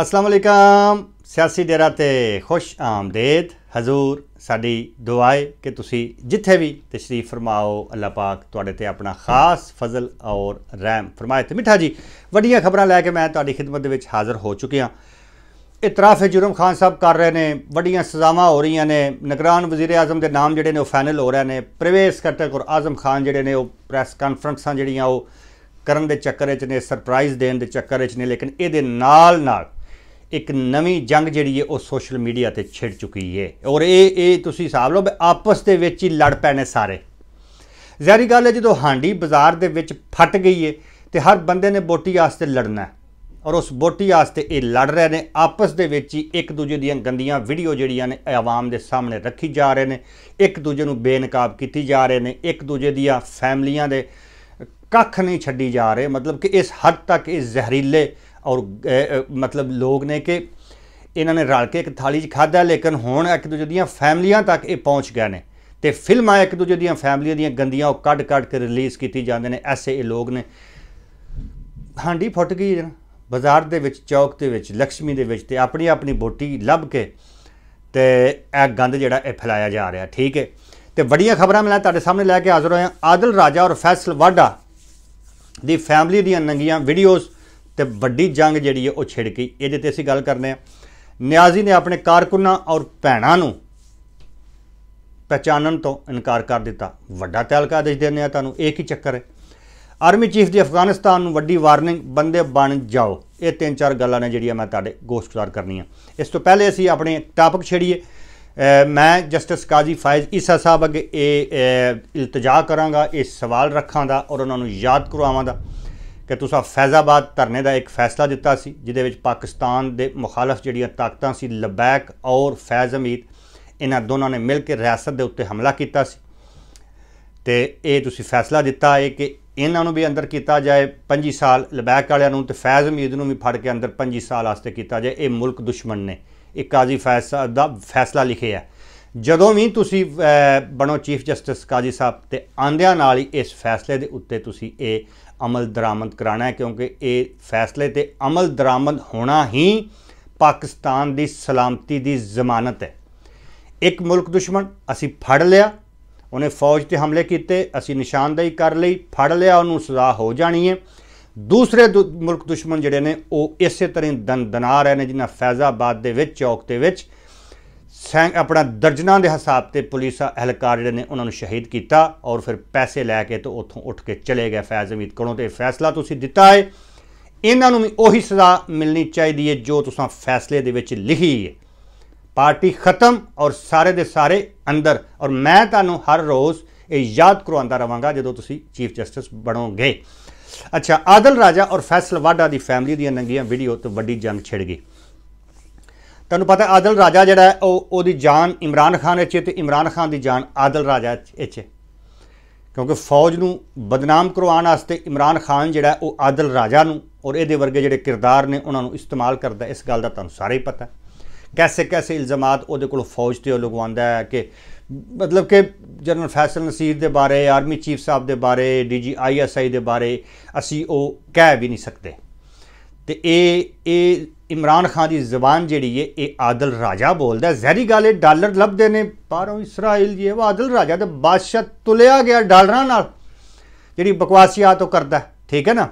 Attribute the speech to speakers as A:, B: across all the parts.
A: ਅਸਲਾਮ ਅਲੈਕਮ ਸਿਆਸੀ ਡੇਰਾ ਤੇ ਖੁਸ਼ ਆਮਦੇਦ ਹਜ਼ੂਰ ਸਾਡੀ ਦੁਆਏ ਕਿ ਤੁਸੀਂ ਜਿੱਥੇ ਵੀ ਤਸ਼ਰੀਫ ਫਰਮਾਓ ਅੱਲਾ ਪਾਕ ਤੁਹਾਡੇ ਤੇ ਆਪਣਾ ਖਾਸ ਫਜ਼ਲ ਔਰ ਰਹਿਮ ਫਰਮਾਏ ਤੇ ਮਿੱਠਾ ਜੀ ਵੱਡੀਆਂ ਖਬਰਾਂ ਲੈ ਕੇ ਮੈਂ ਤੁਹਾਡੀ ਖidmat ਦੇ ਵਿੱਚ ਹਾਜ਼ਰ ਹੋ ਚੁੱਕਿਆ ਇਤਰਾਫ ਜੁਰਮ ਖਾਨ ਸਾਹਿਬ ਕਰ ਰਹੇ ਨੇ ਵੱਡੀਆਂ ਸਜ਼ਾਵਾਂ ਹੋ ਰਹੀਆਂ ਨੇ ਨਗਰਾਨ ਵਜ਼ੀਰ ਆਜ਼ਮ ਦੇ ਨਾਮ ਜਿਹੜੇ ਨੇ ਉਹ ਫਾਈਨਲ ਹੋ ਰਹੇ ਨੇ ਪ੍ਰਵੇਸ਼ ਕਰਤਕ ਔਰ ਆਜ਼ਮ ਖਾਨ ਜਿਹੜੇ ਨੇ ਉਹ ਪ੍ਰੈਸ ਕਾਨਫਰੰਸਾਂ ਜਿਹੜੀਆਂ ਉਹ ਕਰਨ ਦੇ ਚੱਕਰ ਵਿੱਚ ਨੇ ਸਰਪ੍ਰਾਈਜ਼ ਦੇਣ ਦੇ ਚੱਕਰ ਵਿੱਚ ਨੇ ਲੇਕਿਨ ਇਹਦੇ ਨਾਲ ਨਾਲ ਇੱਕ ਨਵੀਂ ਜੰਗ ਜਿਹੜੀ ਹੈ ਉਹ ਸੋਸ਼ਲ ਮੀਡੀਆ ਤੇ ਛਿੜ ਚੁੱਕੀ ਹੈ ਔਰ ਇਹ ਇਹ ਤੁਸੀਂ ਹਿਸਾਬ ਲਓ ਆਪਸ ਦੇ ਵਿੱਚ ਹੀ ਲੜ ਪੈਣੇ ਸਾਰੇ ਜ਼ਾਰੀ ਗੱਲ ਹੈ ਜਦੋਂ ਹਾਂਡੀ ਬਾਜ਼ਾਰ ਦੇ ਵਿੱਚ ਫਟ ਗਈ ਹੈ ਤੇ ਹਰ ਬੰਦੇ ਨੇ ਬੋਟੀ ਆਸਤੇ ਲੜਨਾ ਹੈ ਔਰ ਉਸ ਬੋਟੀ ਆਸਤੇ ਇਹ ਲੜ ਰਹੇ ਨੇ ਆਪਸ ਦੇ ਵਿੱਚ ਹੀ ਇੱਕ ਦੂਜੇ ਦੀਆਂ ਗੰਦੀਆਂ ਵੀਡੀਓ ਜਿਹੜੀਆਂ ਨੇ ਆਵਾਮ ਦੇ ਸਾਹਮਣੇ ਰੱਖੀ ਜਾ ਰਹੇ ਨੇ ਇੱਕ ਦੂਜੇ ਨੂੰ ਬੇਨਕਾਬ ਕੀਤੀ ਜਾ ਰਹੇ ਨੇ ਇੱਕ ਦੂਜੇ ਦੀਆਂ ਫੈਮਲੀਆਂ ਦੇ ਕੱਖ ਨਹੀਂ ਛੱਡੀ ਜਾ ਰਹੇ ਮਤਲਬ ਕਿ ਇਸ ਹੱਦ ਤੱਕ ਇਹ ਜ਼ਹਿਰੀਲੇ ਔਰ ਮਤਲਬ ਲੋਕ ਨੇ ਕਿ ਇਹਨਾਂ ਨੇ ਰਲ ਕੇ ਇੱਕ ਥਾਲੀ 'ਚ ਖਾਧਾ ਲੇਕਿਨ ਹੁਣ ਇੱਕ ਦੂਜੇ ਦੀਆਂ ਫੈਮਲੀਆਂ ਤੱਕ ਇਹ ਪਹੁੰਚ ਗਏ ਨੇ ਤੇ ਫਿਲਮਾਂ ਇੱਕ ਦੂਜੇ ਦੀਆਂ ਫੈਮਲੀਆਂ ਦੀਆਂ ਗੰਦੀਆਂ ਉਹ ਕੱਢ-ਕੱਢ ਕੇ ਰਿਲੀਜ਼ ਕੀਤੀ ਜਾਂਦੇ ਨੇ ਐਸੇ ਇਹ ਲੋਕ ਨੇ ਹਾਂਡੀ ਫੁੱਟ ਗਈ ਜਨ ਬਾਜ਼ਾਰ ਦੇ ਵਿੱਚ ਚੌਕ ਦੇ ਵਿੱਚ ਲక్ష్ਮੀ ਦੇ ਵਿੱਚ ਤੇ ਆਪਣੀ ਆਪਣੀ ਬੋਟੀ ਲੱਭ ਕੇ ਤੇ ਇਹ ਗੰਦ ਜਿਹੜਾ ਇਹ ਫੈਲਾਇਆ ਜਾ ਰਿਹਾ ਠੀਕ ਹੈ ਤੇ ਵੱਡੀਆਂ ਖਬਰਾਂ ਮੈਂ ਤੁਹਾਡੇ ਸਾਹਮਣੇ ਲੈ ਕੇ ਹਾਜ਼ਰ ਹੋਇਆ ਆਦਲ ਰਾਜਾ ਔਰ ਫੈਸਲ ਵਾਡਾ ਦੀ ਫੈਮਲੀ ਦੀਆਂ ਨੰਗੀਆਂ ਵੀਡੀਓਜ਼ ਤੇ ਵੱਡੀ ਜੰਗ ਜਿਹੜੀ ਹੈ ਉਹ ਛਿੜ ਗਈ ਇਹਦੇ ਤੇ ਅਸੀਂ ਗੱਲ ਕਰਨੇ ਆ ਨਿਆਜ਼ੀ ਨੇ ਆਪਣੇ ਕਾਰਕੁਨਾਂ ਔਰ ਭੈਣਾਂ ਨੂੰ ਪਛਾਣਨ ਤੋਂ ਇਨਕਾਰ ਕਰ ਦਿੱਤਾ ਵੱਡਾ ਤਹਿਲਕਾ ਆਦੇਸ਼ ਦਿੰਦੇ ਆ ਤੁਹਾਨੂੰ ਇਹ ਕੀ ਚੱਕਰ ਹੈ ਆਰਮੀ ਚੀਫ ਦੀ ਅਫਗਾਨਿਸਤਾਨ ਨੂੰ ਵੱਡੀ ਵਾਰਨਿੰਗ ਬੰਦੇ ਬਣ ਜਾਓ ਇਹ ਤਿੰਨ ਚਾਰ ਗੱਲਾਂ ਨੇ ਜਿਹੜੀਆਂ ਮੈਂ ਤੁਹਾਡੇ ਗੋਸ਼ਤਦਾਰ ਕਰਨੀਆਂ ਇਸ ਤੋਂ ਪਹਿਲੇ ਅਸੀਂ ਆਪਣੇ ਟਾਪਿਕ ਛੇੜੀਏ ਮੈਂ ਜਸਟਿਸ ਕਾਜ਼ੀ ਫਾਇਜ਼ ਇਸਾ ਸਾਹਿਬ ਅੱਗੇ ਇਹ ਇਲਤਜਾ ਕਰਾਂਗਾ ਇਹ ਸਵਾਲ ਰੱਖਾਂਗਾ ਔਰ ਉਹਨਾਂ ਨੂੰ ਯਾਦ ਕਰਵਾਵਾਂਗਾ ਕਿ ਤੁਸੀਂ ਫੈਜ਼ਾਬਾਦ ਧਰਨੇ ਦਾ ਇੱਕ ਫੈਸਲਾ ਦਿੱਤਾ ਸੀ ਜਿਹਦੇ ਵਿੱਚ ਪਾਕਿਸਤਾਨ ਦੇ ਮੁਖਾਲਫ ਜਿਹੜੀਆਂ ਤਾਕਤਾਂ ਸੀ ਲਬੈਕ ਔਰ ਫੈਜ਼ ਅਮੀਦ ਇਹਨਾਂ ਦੋਨਾਂ ਨੇ ਮਿਲ ਕੇ ਰਿਆਸਤ ਦੇ ਉੱਤੇ ਹਮਲਾ ਕੀਤਾ ਸੀ ਤੇ ਇਹ ਤੁਸੀਂ ਫੈਸਲਾ ਦਿੱਤਾ ਹੈ ਕਿ ਇਹਨਾਂ ਨੂੰ ਵੀ ਅੰਦਰ ਕੀਤਾ ਜਾਏ 25 ਸਾਲ ਲਬੈਕ ਵਾਲਿਆਂ ਨੂੰ ਤੇ ਫੈਜ਼ ਅਮੀਦ ਨੂੰ ਵੀ ਫੜ ਕੇ ਅੰਦਰ 25 ਸਾਲ ਵਾਸਤੇ ਕੀਤਾ ਜਾਏ ਇਹ ਮੁਲਕ ਦੁਸ਼ਮਣ ਨੇ ਇਹ ਕਾਜ਼ੀ ਫੈਸਲਾ ਦਾ ਫੈਸਲਾ ਲਿਖਿਆ ਜਦੋਂ ਵੀ ਤੁਸੀਂ ਬਣੋ ਚੀਫ ਜਸਟਿਸ ਕਾਜੀ ਸਾਹਿਬ ਤੇ ਆਂਦਿਆਂ ਨਾਲ ਹੀ ਇਸ ਫੈਸਲੇ ਦੇ ਉੱਤੇ ਤੁਸੀਂ ਇਹ ਅਮਲ ਦਰਾਮਦ ਕਰਾਣਾ ਹੈ ਕਿਉਂਕਿ ਇਹ ਫੈਸਲੇ ਤੇ ਅਮਲ ਦਰਾਮਦ ਹੋਣਾ ਹੀ ਪਾਕਿਸਤਾਨ ਦੀ ਸਲਾਮਤੀ ਦੀ ਜ਼ਮਾਨਤ ਹੈ ਇੱਕ ਮੁਲਕ ਦੁਸ਼ਮਣ ਅਸੀਂ ਫੜ ਲਿਆ ਉਹਨੇ ਫੌਜ ਤੇ ਹਮਲੇ ਕੀਤੇ ਅਸੀਂ ਨਿਸ਼ਾਨਦੇਹੀ ਕਰ ਲਈ ਫੜ ਲਿਆ ਉਹਨੂੰ ਸਜ਼ਾ ਹੋ ਜਾਣੀ ਹੈ ਦੂਸਰੇ ਮੁਲਕ ਦੁਸ਼ਮਣ ਜਿਹੜੇ ਨੇ ਉਹ ਇਸੇ ਤਰ੍ਹਾਂ ਦੰਦਨਾ ਰਹੇ ਨੇ ਜਿਨ੍ਹਾਂ ਫੈਜ਼ਾਬਾਦ ਦੇ ਵਿੱਚ ਚੌਕ ਦੇ ਵਿੱਚ ਸੈਂਕ ਆਪਣਾ ਦਰਜਨਾਂ ਦੇ ਹਿਸਾਬ ਤੇ ਪੁਲਿਸ ਅਹਿਲਕਾਰ ਜਿਹੜੇ ਨੇ ਉਹਨਾਂ ਨੂੰ ਸ਼ਹੀਦ ਕੀਤਾ ਔਰ ਫਿਰ ਪੈਸੇ ਲੈ ਕੇ ਤੋਂ ਉੱਥੋਂ ਉੱਠ ਕੇ ਚਲੇ ਗਏ ਫੈਜ਼ ਅਮੀਦ ਕੋਲੋਂ ਤੇ ਫੈਸਲਾ ਤੁਸੀਂ ਦਿੱਤਾ ਹੈ ਇਹਨਾਂ ਨੂੰ ਵੀ ਉਹੀ ਸਜ਼ਾ ਮਿਲਣੀ ਚਾਹੀਦੀ ਹੈ ਜੋ ਤੁਸੀਂ ਫੈਸਲੇ ਦੇ ਵਿੱਚ ਲਿਖੀ ਹੈ ਪਾਰਟੀ ਖਤਮ ਔਰ ਸਾਰੇ ਦੇ ਸਾਰੇ ਅੰਦਰ ਔਰ ਮੈਂ ਤੁਹਾਨੂੰ ਹਰ ਰੋਜ਼ ਇਹ ਯਾਦ ਕਰਵਾਉਂਦਾ ਰਵਾਂਗਾ ਜਦੋਂ ਤੁਸੀਂ ਚੀਫ ਜਸਟਿਸ ਬਣੋਗੇ ਅੱਛਾ ਆਦਲ ਰਾਜਾ ਔਰ ਫੈਸਲ ਵਾਡਾ ਦੀ ਫੈਮਿਲੀ ਦੀਆਂ ਨੰਗੀਆਂ ਵੀਡੀਓ ਤੇ ਵੱਡੀ ਜੰਗ ਛਿੜ ਗਈ ਤੁਹਾਨੂੰ ਪਤਾ ਆਦਲ ਰਾਜਾ ਜਿਹੜਾ ਉਹ ਉਹਦੀ ਜਾਨ ਇਮਰਾਨ ਖਾਨ ਵਿੱਚ ਤੇ ਇਮਰਾਨ ਖਾਨ ਦੀ ਜਾਨ ਆਦਲ ਰਾਜਾ ਵਿੱਚ ਕਿਉਂਕਿ ਫੌਜ ਨੂੰ ਬਦਨਾਮ ਕਰਵਾਉਣ ਵਾਸਤੇ ਇਮਰਾਨ ਖਾਨ ਜਿਹੜਾ ਉਹ ਆਦਲ ਰਾਜਾ ਨੂੰ ਔਰ ਇਹਦੇ ਵਰਗੇ ਜਿਹੜੇ ਕਿਰਦਾਰ ਨੇ ਉਹਨਾਂ ਨੂੰ ਇਸਤੇਮਾਲ ਕਰਦਾ ਇਸ ਗੱਲ ਦਾ ਤੁਹਾਨੂੰ ਸਾਰੇ ਹੀ ਪਤਾ ਕੈਸੇ ਕੈਸੇ ਇਲਜ਼ਾਮਾਤ ਉਹਦੇ ਕੋਲ ਫੌਜ ਤੇ ਉਹ ਲਗਵਾਉਂਦਾ ਹੈ ਕਿ ਮਤਲਬ ਕਿ ਜਨਰਲ ਫੈਸਲ ਨਸੀਰ ਦੇ ਬਾਰੇ ਆਰਮੀ ਚੀਫ ਸਾਹਿਬ ਦੇ ਬਾਰੇ ਡੀਜੀ ਆਈਐਸਆਈ ਦੇ ਬਾਰੇ ਅਸੀਂ ਉਹ ਕਹਿ ਵੀ ਨਹੀਂ ਸਕਦੇ ਤੇ ਇਹ ਇਹ ਇਮਰਾਨ ਖਾਨ ਦੀ ਜ਼ਬਾਨ ਜਿਹੜੀ ਹੈ ਇਹ ਆਦਲ ਰਾਜਾ ਬੋਲਦਾ ਜ਼ਹਿਰੀ ਗੱਲ ਇਹ ਡਾਲਰ ਲੱਭਦੇ ਨੇ ਬਾਹਰੋਂ ਇਸਰਾਇਲ ਜੀ ਉਹ ਆਦਲ ਰਾਜਾ ਤੇ ਬਾਦਸ਼ਾਹ ਤੁਲਿਆ ਗਿਆ ਡਾਲਰਾਂ ਨਾਲ ਜਿਹੜੀ ਬਕਵਾਸੀਆ ਤੋਂ ਕਰਦਾ ਠੀਕ ਹੈ ਨਾ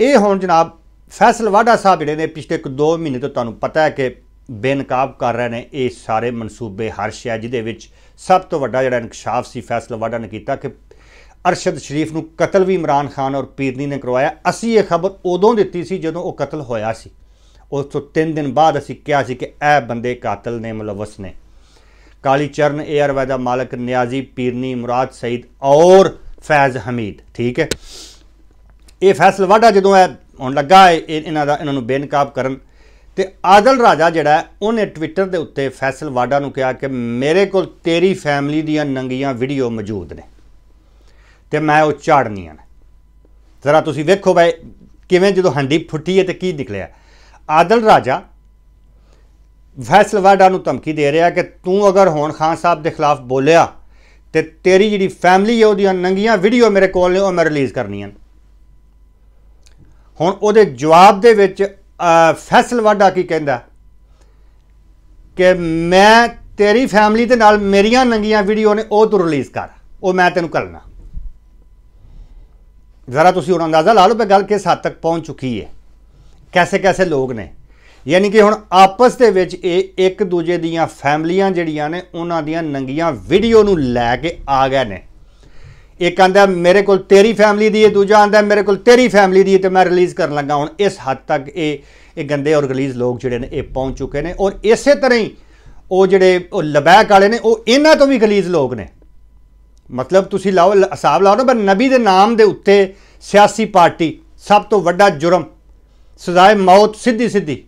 A: ਇਹ ਹੁਣ ਜਨਾਬ ਫੈਸਲ ਵਾਡਾ ਸਾਹਿਬ ਜਿਹੜੇ ਨੇ ਪਿਛਲੇ 2 ਮਹੀਨੇ ਤੋਂ ਤੁਹਾਨੂੰ ਪਤਾ ਹੈ ਕਿ ਬੇਨਕਾਬ ਕਰ ਰਹੇ ਨੇ ਇਹ ਸਾਰੇ ਮਨਸੂਬੇ ਹਰ ਜਿਹਦੇ ਵਿੱਚ ਸਭ ਤੋਂ ਵੱਡਾ ਜਿਹੜਾ ਇਨਕਸ਼ਾਫ ਸੀ ਫੈਸਲ ਵਾਡਾ ਨੇ ਕੀਤਾ ਕਿ ਅਰਸ਼ਦ ਸ਼ਰੀਫ ਨੂੰ ਕਤਲ ਵੀ ਇਮਰਾਨ ਖਾਨ ਔਰ ਪੀਰਨੀ ਨੇ ਕਰਵਾਇਆ ਅਸੀਂ ਇਹ ਖਬਰ ਉਦੋਂ ਦਿੱਤੀ ਸੀ ਜਦੋਂ ਉਹ ਕਤਲ ਹੋਇਆ ਸੀ ਉਸ ਤੋਂ 3 ਦਿਨ ਬਾਅਦ ਅਸੀਂ ਕਿਹਾ ਸੀ ਕਿ ਇਹ ਬੰਦੇ ਕਾਤਲ ਨੇ ਮਲਵਸ ਨੇ ਕਾਲੀ ਚਰਨ 에ਅਰਵੇ ਦਾ ਮਾਲਕ ਨਿਆਜ਼ੀ ਪੀਰਨੀ ਮੁਰਾਦ ਸਈਦ ਔਰ ਫੈਜ਼ ਹਮੀਦ ਠੀਕ ਹੈ ਇਹ ਫੈਸਲਾ ਵਾਡਾ ਜਦੋਂ ਇਹ ਹੁਣ ਲੱਗਾ ਹੈ ਇਹਨਾਂ ਦਾ ਇਹਨਾਂ ਨੂੰ ਬੇਨਕਾਬ ਕਰਨ ਤੇ ਆਦਲ ਰਾਜਾ ਜਿਹੜਾ ਉਹਨੇ ਟਵਿੱਟਰ ਦੇ ਉੱਤੇ ਫੈਸਲ ਵਾਡਾ ਨੂੰ ਕਿਹਾ ਕਿ ਮੇਰੇ ਕੋਲ ਤੇਰੀ ਫੈਮਿਲੀ ਦੀਆਂ ਨੰਗੀਆਂ ਵੀਡੀਓ ਮੌਜੂਦ ਨੇ ਤੇ ਮੈਂ ਉਹ ਝਾੜਨੀਆਂ ਆ ਜ਼ਰਾ ਤੁਸੀਂ ਵੇਖੋ ਬਈ ਕਿਵੇਂ ਜਦੋਂ ਹੰਡੀ ਫੁੱਟੀ ਹੈ ਤੇ ਕੀ ਨਿਕਲਿਆ ਆਦਲ ਰਾਜਾ ਫੈਸਲਵਾੜਾ ਨੂੰ ਧਮਕੀ ਦੇ ਰਿਹਾ ਕਿ ਤੂੰ ਅਗਰ ਹੁਣ ਖਾਨ ਸਾਹਿਬ ਦੇ ਖਿਲਾਫ ਬੋਲਿਆ ਤੇ ਤੇਰੀ ਜਿਹੜੀ ਫੈਮਿਲੀ ਹੈ ਉਹਦੀਆਂ ਨੰਗੀਆਂ ਵੀਡੀਓ ਮੇਰੇ ਕੋਲ ਨੇ ਉਹ ਮੈਂ ਰਿਲੀਜ਼ ਕਰਨੀਆਂ ਹੁਣ ਉਹਦੇ ਜਵਾਬ ਦੇ ਵਿੱਚ ਫੈਸਲਵਾੜਾ ਕੀ ਕਹਿੰਦਾ ਕਿ ਮੈਂ ਤੇਰੀ ਫੈਮਿਲੀ ਦੇ ਨਾਲ ਮੇਰੀਆਂ ਨੰਗੀਆਂ ਵੀਡੀਓ ਨੇ ਉਹ ਤੂੰ ਰਿਲੀਜ਼ ਕਰ ਉਹ ਮੈਂ ਤੈਨੂੰ ਕਰਨਾ ਜ਼ਰਾ ਤੁਸੀਂ ਹੁਣ ਅੰਦਾਜ਼ਾ ਲਾ ਲਓ ਕਿ ਗੱਲ ਕਿਸ ਹੱਦ ਤੱਕ ਪਹੁੰਚ ਚੁੱਕੀ ਹੈ ਕੈਸੇ ਕੈਸੇ ਲੋਕ ਨੇ ਯਾਨੀ ਕਿ ਹੁਣ ਆਪਸ ਦੇ ਵਿੱਚ ਇਹ ਇੱਕ ਦੂਜੇ ਦੀਆਂ ਫੈਮਲੀਆਂ ਜਿਹੜੀਆਂ ਨੇ ਉਹਨਾਂ ਦੀਆਂ ਨੰਗੀਆਂ ਵੀਡੀਓ ਨੂੰ ਲੈ ਕੇ ਆ ਗਏ ਨੇ ਇੱਕ ਆਂਦਾ ਮੇਰੇ ਕੋਲ ਤੇਰੀ ਫੈਮਲੀ ਦੀ ਹੈ ਦੂਜਾ ਆਂਦਾ ਮੇਰੇ ਕੋਲ ਤੇਰੀ ਫੈਮਲੀ ਦੀ ਹੈ ਤੇ ਮੈਂ ਰਿਲੀਜ਼ ਕਰਨ ਲੱਗਾ ਹੁਣ ਇਸ ਹੱਦ ਤੱਕ ਇਹ ਇਹ ਗੰਦੇ ਔਰ ਰਿਲੀਜ਼ ਲੋਕ ਜਿਹੜੇ ਨੇ ਇਹ ਪਹੁੰਚ ਚੁੱਕੇ ਨੇ ਔਰ ਇਸੇ ਤਰ੍ਹਾਂ ਹੀ ਉਹ ਜਿਹੜੇ ਉਹ ਲਬੈਕ ਵਾਲੇ ਨੇ ਉਹ ਇਹਨਾਂ ਤੋਂ ਵੀ ਰਿਲੀਜ਼ ਲੋਕ ਨੇ ਮਤਲਬ ਤੁਸੀਂ ਲਾਓ ਹਿਸਾਬ ਲਾਓ ਨਾ ਪਰ ਨਬੀ ਦੇ ਨਾਮ ਦੇ ਉੱਤੇ ਸਿਆਸੀ ਪਾਰਟੀ ਸਭ ਤੋਂ ਵੱਡਾ ਜੁਰਮ ਸਜ਼ਾਏ ਮੌਤ ਸਿੱਧੀ ਸਿੱਧੀ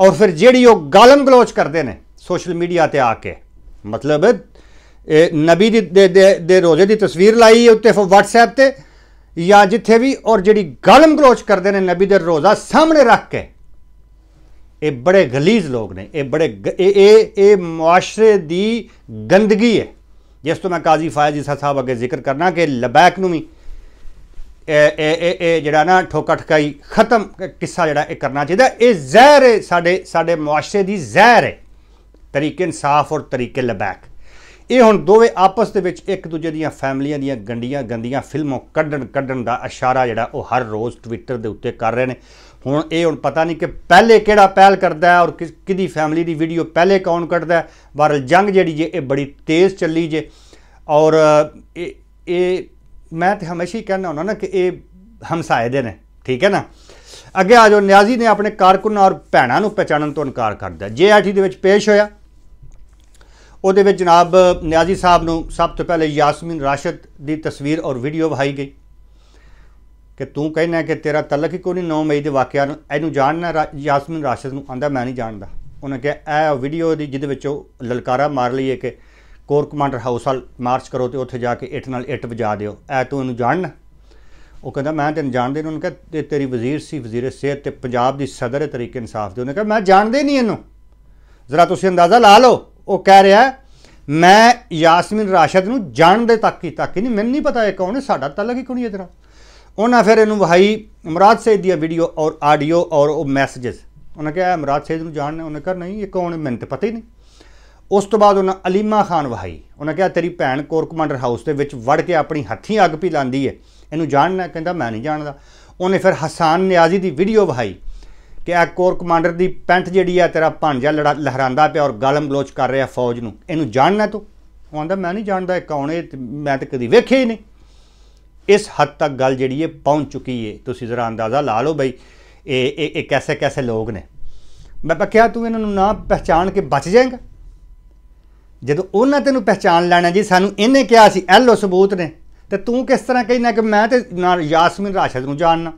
A: ਔਰ ਫਿਰ ਜਿਹੜੀ ਉਹ ਗਾਲਮ ਗਲੋਚ ਕਰਦੇ ਨੇ ਸੋਸ਼ਲ ਮੀਡੀਆ ਤੇ ਆ ਕੇ ਮਤਲਬ ਨਬੀ ਦੇ ਦੇ ਰੋਜ਼ੇ ਦੀ ਤਸਵੀਰ ਲਾਈ ਉੱਤੇ WhatsApp ਤੇ ਜਾਂ ਜਿੱਥੇ ਵੀ ਔਰ ਜਿਹੜੀ ਗਾਲਮ ਗਲੋਚ ਕਰਦੇ ਨੇ ਨਬੀ ਦੇ ਰੋਜ਼ਾ ਸਾਹਮਣੇ ਰੱਖ ਕੇ ਇਹ ਬੜੇ ਗਲੀਜ਼ ਲੋਕ ਨੇ ਇਹ ਬੜੇ ਇਹ ਇਹ ਮੁਆਸ਼ਰੇ ਦੀ ਗੰਦਗੀ ਹੈ ਜਿਸ ਤੋਂ ਮੈਂ ਕਾਜ਼ੀ ਫਾਇਜ਼ ਇਸਾ ਸਾਹਿਬ ਅੱਗੇ ਜ਼ਿਕਰ ਕਰਨਾ ਕਿ ਲਬੈਕ ਨੂੰ ਵੀ ਇਹ ਇਹ ਇਹ ਜਿਹੜਾ ਨਾ ਠੋਕਾ ਠਕਾਈ ਖਤਮ ਕਿੱਸਾ ਜਿਹੜਾ ਇਹ ਕਰਨਾ ਚਾਹੀਦਾ ਇਹ ਜ਼ਹਿਰ ਹੈ ਸਾਡੇ ਸਾਡੇ ਮੁਆਸ਼ਰੇ ਦੀ ਜ਼ਹਿਰ ਹੈ ਤਰੀਕੇ ਇਨਸਾਫ ਔਰ ਤਰੀਕੇ ਲਬੈਕ ਇਹ ਹੁਣ ਦੋਵੇਂ ਆਪਸ ਦੇ ਵਿੱਚ ਇੱਕ ਦੂਜੇ ਦੀਆਂ ਫੈਮਲੀਆਂ ਦੀਆਂ ਗੰਡੀਆਂ ਗੰਦੀਆਂ ਫਿਲਮਾਂ ਕੱਢਣ ਕੱਢਣ ਦਾ ਇਸ਼ਾਰਾ ਜਿਹੜਾ ਉਹ ਹਰ ਰੋਜ਼ ਟਵਿੱਟਰ ਦੇ ਉੱਤੇ ਕਰ ਰਹੇ ਨੇ ਹੁਣ ਇਹ ਹੁਣ ਪਤਾ ਨਹੀਂ ਕਿ ਪਹਿਲੇ ਕਿਹੜਾ ਪਹਿਲ ਕਰਦਾ ਹੈ ਔਰ ਕਿਹਦੀ ਫੈਮਿਲੀ ਦੀ ਵੀਡੀਓ ਪਹਿਲੇ ਕੌਣ ਕੱਢਦਾ ਹੈ ਵਾਇਰਲ ਜੰਗ ਜਿਹੜੀ ਜੇ ਇਹ ਬੜੀ ਤੇਜ਼ ਚੱਲੀ ਜੇ ਔਰ ਇਹ ਇਹ ਮੈਂ ਤੇ ਹਮੇਸ਼ਾ ਹੀ ਕਹਿੰਦਾ ਹੁੰਦਾ ਨਾ ਕਿ ਇਹ ਹਮਸਾਏ ਦੇ ਨੇ ਠੀਕ ਹੈ ਨਾ ਅੱਗੇ ਆ ਜਾਓ ਨਿਆਜ਼ੀ ਨੇ ਆਪਣੇ ਕਾਰਕੁਨ ਔਰ ਭੈਣਾਂ ਨੂੰ ਪਛਾਣਨ ਤੋਂ ਇਨਕਾਰ ਕਰਦਾ ਜੇ ਆਈਟੀ ਦੇ ਵਿੱਚ ਪੇਸ਼ ਹੋਇਆ ਉਹਦੇ ਵਿੱਚ ਜਨਾਬ ਨਿਆਜ਼ੀ ਸਾਹਿਬ ਨੂੰ ਸਭ ਤੋਂ ਪਹਿਲੇ ਯਾਸਮੀਨ ਰਾਸ਼ਦ ਦੀ ਤਸਵੀਰ ਔਰ ਵੀਡੀਓ ਵਹਾਈ ਗਈ ਕਿ ਤੂੰ ਕਹਿੰਦਾ ਕਿ ਤੇਰਾ ਤਲਕ ਹੀ ਕੋਈ ਨਹੀਂ 9 ਮਈ ਦੇ ਵਾਕਿਆ ਨੂੰ ਇਹਨੂੰ ਜਾਣਨਾ ਯਾਸਮਨ ਰਾਸ਼ਦ ਨੂੰ ਆਂਦਾ ਮੈਂ ਨਹੀਂ ਜਾਣਦਾ ਉਹਨੇ ਕਿਹਾ ਇਹ ਵੀਡੀਓ ਦੀ ਜਿਹਦੇ ਵਿੱਚ ਉਹ ਲਲਕਾਰਾ ਮਾਰ ਲਈਏ ਕਿ ਕੋਰ ਕਮਾਂਡਰ ਹਾਊਸ ਹਾਲ ਮਾਰਚ ਕਰੋ ਤੇ ਉੱਥੇ ਜਾ ਕੇ ਇੱਟ ਨਾਲ ਇੱਟ ਵਜਾ ਦਿਓ ਐ ਤੂੰ ਇਹਨੂੰ ਜਾਣਨਾ ਉਹ ਕਹਿੰਦਾ ਮੈਂ ਤੈਨੂੰ ਜਾਣਦੇ ਨੂੰ ਉਹਨੇ ਕਿਹਾ ਤੇ ਤੇਰੀ ਵਜ਼ੀਰ ਸੀ ਵਜ਼ੀਰ ਸਿਹਤ ਤੇ ਪੰਜਾਬ ਦੀ ਸਦਰ ਤਰੀਕੇ ਇਨਸਾਫ ਦੇ ਉਹਨੇ ਕਿਹਾ ਮੈਂ ਜਾਣਦੇ ਨਹੀਂ ਇਹਨੂੰ ਜ਼ਰਾ ਤੁਸੀਂ ਅੰਦਾਜ਼ਾ ਲਾ ਲਓ ਉਹ ਕਹਿ ਰਿਹਾ ਮੈਂ ਯਾਸਮਨ ਰਾਸ਼ਦ ਨੂੰ ਜਾਣਦੇ ਤੱਕ ਹੀ ਤੱਕ ਨਹੀਂ ਮੈਨੂੰ ਨਹੀਂ ਪਤਾ ਇਹ ਕੌਣ ਹੈ ਸਾਡਾ ਤਲਕ ਹੀ ਕੋਣੀ ਨਹੀਂ ਇਹਦੇ ਉਹਨਾਂ ਫਿਰ ਇਹਨੂੰ ਵਹਾਈ ਇਮਰਾਦ ਸੈਦ ਦੀ ਵੀਡੀਓ ਔਰ ਆਡੀਓ ਔਰ ਉਹ ਮੈਸੇजेस ਉਹਨਾਂ ਕਿਹਾ ਇਮਰਾਦ ਸੈਦ ਨੂੰ ਜਾਣਨੇ ਉਹਨੇ ਕਰ ਨਹੀਂ ਇਹ ਕੌਣ ਮੈਨੂੰ ਤੇ ਪਤਾ ਹੀ ਨਹੀਂ ਉਸ ਤੋਂ ਬਾਅਦ ਉਹਨਾਂ ਅਲੀਮਾ ਖਾਨ ਵਹਾਈ ਉਹਨਾਂ ਕਿਹਾ ਤੇਰੀ ਭੈਣ ਕੋਰ ਕਮਾਂਡਰ ਹਾਊਸ ਦੇ ਵਿੱਚ ਵੜ ਕੇ ਆਪਣੀ ਹੱਥੀਂ ਅੱਗ ਪੀ ਲਾਂਦੀ ਹੈ ਇਹਨੂੰ ਜਾਣਨਾ ਕਹਿੰਦਾ ਮੈਂ ਨਹੀਂ ਜਾਣਦਾ ਉਹਨੇ ਫਿਰ ਹਸਾਨ ਨਿਆਜ਼ੀ ਦੀ ਵੀਡੀਓ ਵਹਾਈ ਕਿ ਆ ਕੋਰ ਕਮਾਂਡਰ ਦੀ ਪੈਂਟ ਜਿਹੜੀ ਆ ਤੇਰਾ ਭਾਂਜਾ ਲੜਾ ਲਹਿਰਾਂਦਾ ਪਿਆ ਔਰ ਗਲਮ ਗਲੋਚ ਕਰ ਰਿਹਾ ਫੌਜ ਨੂੰ ਇਹਨੂੰ ਜਾਣਨਾ ਤੂੰ ਉਹ ਆਂਦਾ ਮੈਂ ਨਹੀਂ ਜਾਣਦਾ ਇਹ ਕੌਣ ਹੈ ਮੈਂ ਤਾਂ ਕਦੀ ਵੇਖਿਆ ਹੀ ਨਹੀਂ ਇਸ ਹੱਦ ਤੱਕ ਗੱਲ ਜਿਹੜੀ ਹੈ ਪਹੁੰਚ ਚੁੱਕੀ ਹੈ ਤੁਸੀਂ ਜ਼ਰਾ ਅੰਦਾਜ਼ਾ ਲਾ ਲਓ ਬਈ ਇਹ ਇਹ ਇਹ ਕੈਸੇ ਕੈਸੇ ਲੋਕ ਨੇ ਮੈਂ ਕਿਹਾ ਤੂੰ ਇਹਨਾਂ ਨੂੰ ਨਾ ਪਛਾਣ ਕੇ ਬਚ ਜਾਏਗਾ ਜਦੋਂ ਉਹਨਾਂ ਤੈਨੂੰ ਪਛਾਣ ਲੈਣਾ ਜੀ ਸਾਨੂੰ ਇਹਨੇ ਕਿਹਾ ਸੀ ਐਲੋ ਸਬੂਤ ਨੇ ਤੇ ਤੂੰ ਕਿਸ ਤਰ੍ਹਾਂ ਕਹਿਣਾ ਕਿ ਮੈਂ ਤੇ ਨਾ ਯਾਸਮੀਨ ਰਾਸ਼ਦ ਨੂੰ ਜਾਣਨਾ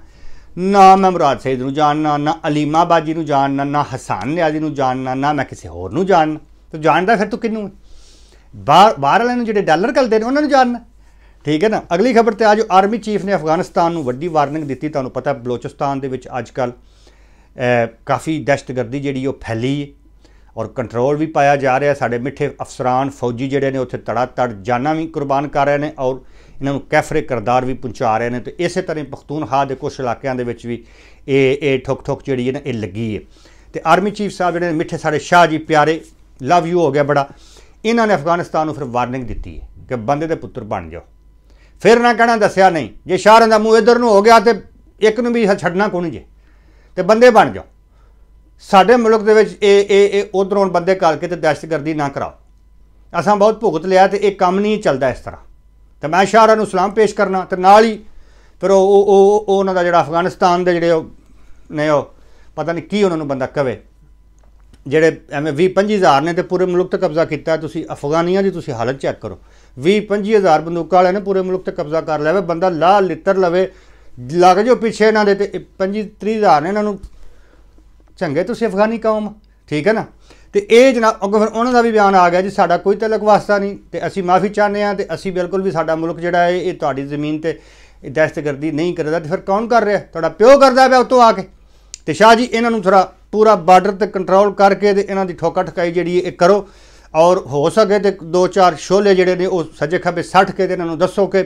A: ਨਾ ਮੈਂ ਮੁਰਾਦ ਸੈਦ ਨੂੰ ਜਾਣਨਾ ਨਾ ਅਲੀਮਾ ਬਾਜੀ ਨੂੰ ਜਾਣਨਾ ਨਾ ਹਸਾਨ ਨਿਆਜ਼ੀ ਨੂੰ ਜਾਣਨਾ ਨਾ ਮੈਂ ਕਿਸੇ ਹੋਰ ਨੂੰ ਜਾਣਨਾ ਤੂੰ ਜਾਣਦਾ ਫਿਰ ਤੂੰ ਕਿੰਨੂੰ ਬਾਹਰ ਵਾਲਿਆਂ ਨੂੰ ਜਿਹੜੇ ਡਾਲਰ ਕਲਦੇ ਨੇ ਉਹਨਾਂ ਨੂੰ ਜਾਣਨਾ ਠੀਕ ਹੈ ਨਾ ਅਗਲੀ ਖਬਰ ਤੇ ਜੋ ਆਰਮੀ ਚੀਫ ਨੇ ਅਫਗਾਨਿਸਤਾਨ ਨੂੰ ਵੱਡੀ ਵਾਰਨਿੰਗ ਦਿੱਤੀ ਤੁਹਾਨੂੰ ਪਤਾ ਬਲੋਚਿਸਤਾਨ ਦੇ ਵਿੱਚ ਅੱਜ ਕੱਲ ਕਾਫੀ ਦਹਿਸ਼ਤਗਰਦੀ ਜਿਹੜੀ ਉਹ ਫੈਲੀ ਔਰ ਕੰਟਰੋਲ ਵੀ ਪਾਇਆ ਜਾ ਰਿਹਾ ਸਾਡੇ ਮਿੱਠੇ ਅਫਸਰਾਨ ਫੌਜੀ ਜਿਹੜੇ ਨੇ ਉੱਥੇ ਤੜਾ ਤੜ ਜਾਨਾਂ ਵੀ ਕੁਰਬਾਨ ਕਰ ਰਹੇ ਨੇ ਔਰ ਇਹਨਾਂ ਨੂੰ ਕੈਫਰੇ ਕਰਦਾਰ ਵੀ ਪਹੁੰਚਾ ਰਹੇ ਨੇ ਤੇ ਇਸੇ ਤਰ੍ਹਾਂ ਪਖਤੂਨਖਾ ਦੇ ਕੁਝ ਇਲਾਕਿਆਂ ਦੇ ਵਿੱਚ ਵੀ ਇਹ ਇਹ ਠੁਕ ਠੁਕ ਜਿਹੜੀ ਹੈ ਨਾ ਇਹ ਲੱਗੀ ਹੈ ਤੇ ਆਰਮੀ ਚੀਫ ਸਾਹਿਬ ਜਿਹੜੇ ਮਿੱਠੇ ਸਾਡੇ ਸ਼ਾਹ ਜੀ ਪਿਆਰੇ ਲਵ ਯੂ ਹੋ ਗਿਆ ਬੜਾ ਇਹਨਾਂ ਨੇ ਅਫਗਾਨਿਸਤਾਨ ਨੂੰ ਫਿਰ ਵਾਰਨਿੰਗ ਦਿੱਤੀ ਹੈ ਕਿ ਬੰਦੇ ਦੇ ਪੁੱਤਰ ਬਣ ਜਾਓ ਫਿਰ ਨਾ ਕਹਿਣਾ ਦੱਸਿਆ ਨਹੀਂ ਜੇ ਸ਼ਹਿਰਾਂ ਦਾ ਮੂੰਹ ਇਧਰ ਨੂੰ ਹੋ ਗਿਆ ਤੇ ਇੱਕ ਨੂੰ ਵੀ ਛੱਡਣਾ ਕੋਣ ਜੇ ਤੇ ਬੰਦੇ ਬਣ ਜਾਓ ਸਾਡੇ ਮੁਲਕ ਦੇ ਵਿੱਚ ਇਹ ਇਹ ਇਹ ਉਧਰੋਂ ਬੰਦੇ ਕਰਕੇ ਤੇ ਦਹਿਸ਼ਤਗਰਦੀ ਨਾ ਕਰਾਓ ਅਸਾਂ ਬਹੁਤ ਭੁਗਤ ਲਿਆ ਤੇ ਇਹ ਕੰਮ ਨਹੀਂ ਚੱਲਦਾ ਇਸ ਤਰ੍ਹਾਂ ਤੇ ਮੈਂ ਸ਼ਹਿਰਾਂ ਨੂੰ ਸਲਾਮ ਪੇਸ਼ ਕਰਨਾ ਤੇ ਨਾਲ ਹੀ ਫਿਰ ਉਹ ਉਹ ਉਹਨਾਂ ਦਾ ਜਿਹੜਾ ਅਫਗਾਨਿਸਤਾਨ ਦੇ ਜਿਹੜੇ ਨੇ ਉਹ ਪਤਾ ਨਹੀਂ ਕੀ ਉਹਨਾਂ ਨੂੰ ਬੰਦਾ ਕਵੇ ਜਿਹੜੇ ਐਵੇਂ 20 25000 ਨੇ ਤੇ ਪੂਰੇ ਮੁਲਕ ਤੇ ਕਬਜ਼ਾ ਕੀਤਾ ਤੁਸੀਂ ਅਫਗਾਨੀਆਂ ਦੀ ਤੁਸੀਂ ਹਾਲਤ ਚੈੱਕ ਕਰੋ 20 25000 ਬੰਦੂਕਾਂ ਵਾਲੇ ਨੇ ਪੂਰੇ ਮੁਲਕ ਤੇ ਕਬਜ਼ਾ ਕਰ ਵੇ ਬੰਦਾ ਲਾ ਲਿੱਤਰ ਲਵੇ ਲੱਗ ਜੋ ਪਿੱਛੇ ਇਹਨਾਂ ਦੇ ਤੇ 25 30000 ਨੇ ਇਹਨਾਂ ਨੂੰ ਚੰਗੇ ਤੁਸੀਂ ਅਫਗਾਨੀ ਕੌਮ ਠੀਕ ਹੈ ਨਾ ਤੇ ਇਹ ਜਨਾਬ ਅੱਗੋਂ ਫਿਰ ਉਹਨਾਂ ਦਾ ਵੀ ਬਿਆਨ ਆ ਗਿਆ ਜੀ ਸਾਡਾ ਕੋਈ ਤਲਕ ਵਾਸਤਾ ਨਹੀਂ ਤੇ ਅਸੀਂ ਮਾਫੀ ਚਾਹੁੰਦੇ ਆ ਤੇ ਅਸੀਂ ਬਿਲਕੁਲ ਵੀ ਸਾਡਾ ਮੁਲਕ ਜਿਹੜਾ ਹੈ ਇਹ ਤੁਹਾਡੀ ਜ਼ਮੀਨ ਤੇ ਦਸਤਗਰਦੀ ਨਹੀਂ ਕਰਦਾ ਤੇ ਫਿਰ ਕੌਣ ਕਰ ਰਿਹਾ ਤੁਹਾਡਾ ਪਿਓ ਕਰਦਾ ਪਿਆ ਉਤੋਂ ਆ ਕੇ ਤੇ ਸ਼ਾਹ ਜੀ ਇਹਨਾਂ ਨੂੰ ਥੋੜਾ ਪੂਰਾ ਬਾਰਡਰ ਤੇ ਕੰਟਰੋਲ ਕਰਕੇ ਤੇ ਇਹਨਾਂ ਦੀ ਠੋਕਾ ਠਕਾਈ ਜਿਹੜੀ ਇਹ ਕਰੋ ਔਰ ਹੋ ਸਕੇ ਤੇ ਦੋ ਚਾਰ ਸ਼ੋਲੇ ਜਿਹੜੇ ਨੇ ਉਹ ਸੱਜੇ ਖੱਬੇ ਸੱਟ ਕੇ ਤੇ ਇਹਨਾਂ ਨੂੰ ਦੱਸੋ ਕਿ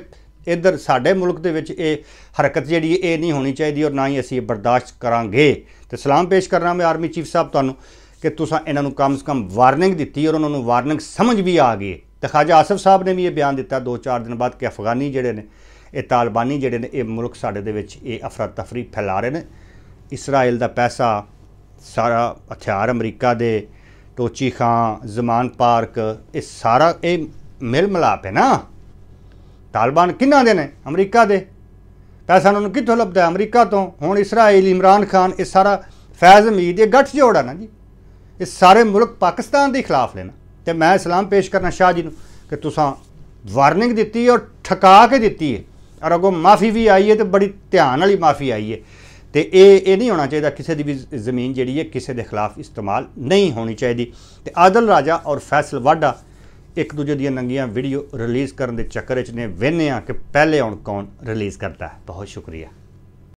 A: ਇੱਧਰ ਸਾਡੇ ਮੁਲਕ ਦੇ ਵਿੱਚ ਇਹ ਹਰਕਤ ਜਿਹੜੀ ਇਹ ਨਹੀਂ ਹੋਣੀ ਚਾਹੀਦੀ ਔਰ ਨਾ ਹੀ ਅਸੀਂ ਇਹ ਬਰਦਾਸ਼ਤ ਕਰਾਂਗੇ ਤੇ ਸਲਾਮ ਪੇਸ਼ ਕਰਨਾ ਮੈਂ ਆਰਮੀ ਚੀਫ ਸਾਹਿਬ ਤੁਹਾਨੂੰ ਕਿ ਤੁਸੀਂ ਇਹਨਾਂ ਨੂੰ ਕਮ ਸੇ ਕਮ ਵਾਰਨਿੰਗ ਦਿੱਤੀ ਔਰ ਉਹਨਾਂ ਨੂੰ ਵਾਰਨਿੰਗ ਸਮਝ ਵੀ ਆ ਗਈ ਤੇ ਖਾਜਾ ਆਸਫ ਸਾਹਿਬ ਨੇ ਵੀ ਇਹ ਬਿਆਨ ਦਿੱਤਾ ਦੋ ਚਾਰ ਦਿਨ ਬਾਅਦ ਕਿ ਅਫਗਾਨੀ ਜਿਹੜੇ ਨੇ ਇਹ ਤਾਲਬਾਨੀ ਜਿਹੜੇ ਨੇ ਇਹ ਮੁਲਕ ਸਾਡੇ ਦੇ ਵਿੱਚ ਇਹ ਅਫਰਾ ਤਫਰੀ ਫੈਲਾ ਰਹੇ ਨੇ ਇਸਰਾਇਲ ਦਾ ਪੈਸਾ ਸਾਰਾ ਹਥਿਆਰ ਅਮਰੀਕਾ ਦੇ ਟੋਚੀ ਖਾਂ ਜ਼ਮਾਨ ਪਾਰਕ ਇਹ ਸਾਰਾ ਇਹ ਮਿਲ ਮਲਾਪ ਹੈ ਨਾ ਤਾਲਬਾਨ ਕਿੰਨਾ ਦੇ ਨੇ ਅਮਰੀਕਾ ਦੇ ਪੈਸਾ ਉਹਨਾਂ ਨੂੰ ਕਿੱਥੋਂ ਲੱਭਦਾ ਅਮਰੀਕਾ ਤੋਂ ਹੁਣ ਇਸرائیਲ ਇਮਰਾਨ ਖਾਨ ਇਹ ਸਾਰਾ ਫੈਜ਼ ਮੀਦ ਇਹ ਗੱਠ ਜੋੜਾ ਨਾ ਜੀ ਇਹ ਸਾਰੇ ਮੁਲਕ ਪਾਕਿਸਤਾਨ ਦੇ ਖਿਲਾਫ ਲੈਣਾ ਤੇ ਮੈਂ ਸਲਾਮ ਪੇਸ਼ ਕਰਨਾ ਸ਼ਾਹ ਜੀ ਨੂੰ ਕਿ ਤੁਸੀਂ ਵਾਰਨਿੰਗ ਦਿੱਤੀ ਔਰ ਠਕਾ ਕੇ ਦਿੱਤੀ ਹੈ ਔਰ ਅਗੋ ਮਾਫੀ ਵੀ ਆਈ ਹੈ ਤੇ ਬੜੀ ਧਿਆਨ ਵਾਲੀ ਮਾਫੀ ਆਈ ਹੈ ਤੇ ਇਹ ਇਹ ਨਹੀਂ ਹੋਣਾ ਚਾਹੀਦਾ ਕਿਸੇ ਦੀ ਵੀ ਜ਼ਮੀਨ ਜਿਹੜੀ ਹੈ ਕਿਸੇ ਦੇ ਖਿਲਾਫ ਇਸਤੇਮਾਲ ਨਹੀਂ ਹੋਣੀ ਚਾਹੀਦੀ ਤੇ ਆਦਲ ਰਾਜਾ ਔਰ ਫੈਸਲ ਵਾਡਾ ਇੱਕ ਦੂਜੇ ਦੀਆਂ ਨੰਗੀਆਂ ਵੀਡੀਓ ਰਿਲੀਜ਼ ਕਰਨ ਦੇ ਚੱਕਰ ਵਿੱਚ ਨੇ ਵੇਨੇ ਆ ਕਿ ਪਹਿਲੇ ਹੁਣ ਕੌਣ ਰਿਲੀਜ਼ ਕਰਦਾ ਹੈ ਬਹੁਤ ਸ਼ੁਕਰੀਆ